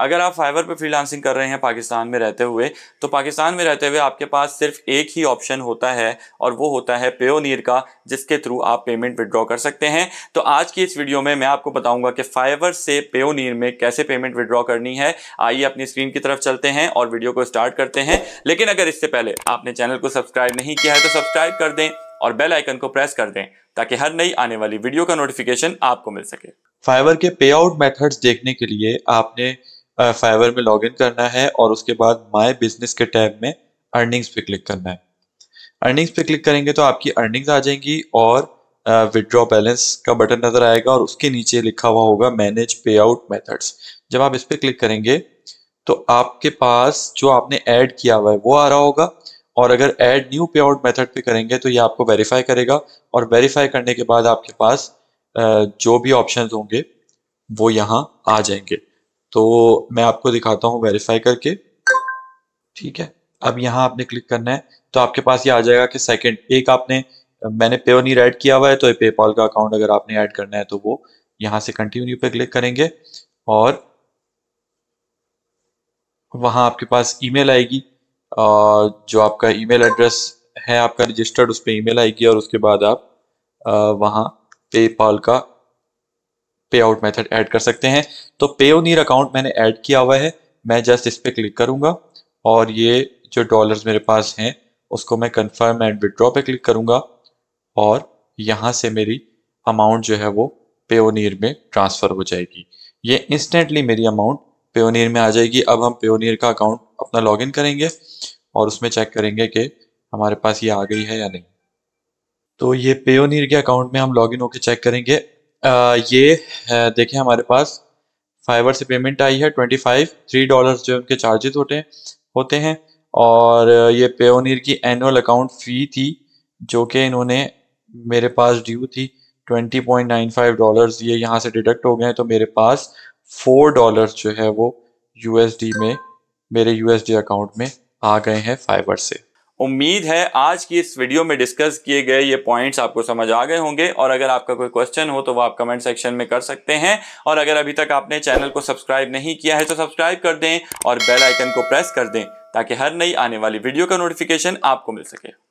अगर आप फाइवर पे फ्रीलांसिंग कर रहे हैं पाकिस्तान में रहते हुए तो पाकिस्तान में रहते हुए आपके पास सिर्फ एक ही ऑप्शन होता है और वो होता है पेओनियर का जिसके थ्रू आप पेमेंट विड्रॉ कर सकते हैं तो आज की इस वीडियो में मैं आपको बताऊंगा कि फाइवर से पेओनियर में कैसे पेमेंट विदड्रॉ करनी है आइए अपनी स्क्रीन की तरफ चलते हैं और वीडियो को स्टार्ट करते हैं लेकिन अगर इससे पहले आपने चैनल को सब्सक्राइब नहीं किया है तो सब्सक्राइब कर दें और बेल आइकन को प्रेस कर दें ताकि हर नई आने वाली वीडियो का नोटिफिकेशन आपको मिल सके फाइवर के पे आउट देखने के लिए आपने फाइवर में लॉग करना है और उसके बाद माई बिजनेस के टैब में अर्निंग्स पे क्लिक करना है अर्निंग्स पे क्लिक करेंगे तो आपकी अर्निंग्स आ जाएंगी और विदड्रॉ uh, बैलेंस का बटन नजर आएगा और उसके नीचे लिखा हुआ होगा मैनेज पे आउट मैथड्स जब आप इस पर क्लिक करेंगे तो आपके पास जो आपने ऐड किया हुआ है वो आ रहा होगा और अगर add new payout method पे करेंगे तो ये आपको वेरीफाई करेगा और वेरीफाई करने के बाद आपके पास uh, जो भी ऑप्शन होंगे वो यहाँ आ जाएंगे तो मैं आपको दिखाता हूँ वेरीफाई करके ठीक है अब यहाँ आपने क्लिक करना है तो आपके पास ये आ जाएगा कि सेकंड एक आपने मैंने पेओनीर ऐड किया हुआ है तो पेपॉल का अकाउंट अगर आपने ऐड करना है तो वो यहाँ से कंटिन्यू पे क्लिक करेंगे और वहाँ आपके पास ईमेल आएगी जो आपका ईमेल एड्रेस है आपका रजिस्टर्ड उस पर ईमेल आएगी और उसके बाद आप वहाँ पेपॉल का पे आउट मैथड ऐड कर सकते हैं तो पे ओन अकाउंट मैंने ऐड किया हुआ है मैं जस्ट इस पर क्लिक करूंगा और ये जो डॉलर्स मेरे पास हैं उसको मैं कंफर्म एंड विड्रॉ पे क्लिक करूंगा और यहाँ से मेरी अमाउंट जो है वो पे पेओनियर में ट्रांसफ़र हो जाएगी ये इंस्टेंटली मेरी अमाउंट पे पेओनियर में आ जाएगी अब हम पे पेओनियर का अकाउंट अपना इन करेंगे और उसमें चेक करेंगे कि हमारे पास ये आ गई है या नहीं तो ये पेओनियर के अकाउंट में हम लॉगिन होकर चेक करेंगे ये देखिए हमारे पास फाइबर से पेमेंट आई है ट्वेंटी फाइव थ्री डॉलर जो उनके चार्जेस होते हैं होते हैं और ये पेओनियर की एनुअल अकाउंट फ़ी थी जो कि इन्होंने मेरे पास ड्यू थी twenty point nine five dollar ये यहाँ से डिडक्ट हो गए हैं तो मेरे पास फोर डॉलर जो है वो यूएसडी में मेरे यूएसडी अकाउंट में आ गए हैं फाइबर से उम्मीद है आज की इस वीडियो में डिस्कस किए गए ये पॉइंट्स आपको समझ आ गए होंगे और अगर आपका कोई क्वेश्चन हो तो वो आप कमेंट सेक्शन में कर सकते हैं और अगर अभी तक आपने चैनल को सब्सक्राइब नहीं किया है तो सब्सक्राइब कर दें और बेल आइकन को प्रेस कर दें ताकि हर नई आने वाली वीडियो का नोटिफिकेशन आपको मिल सके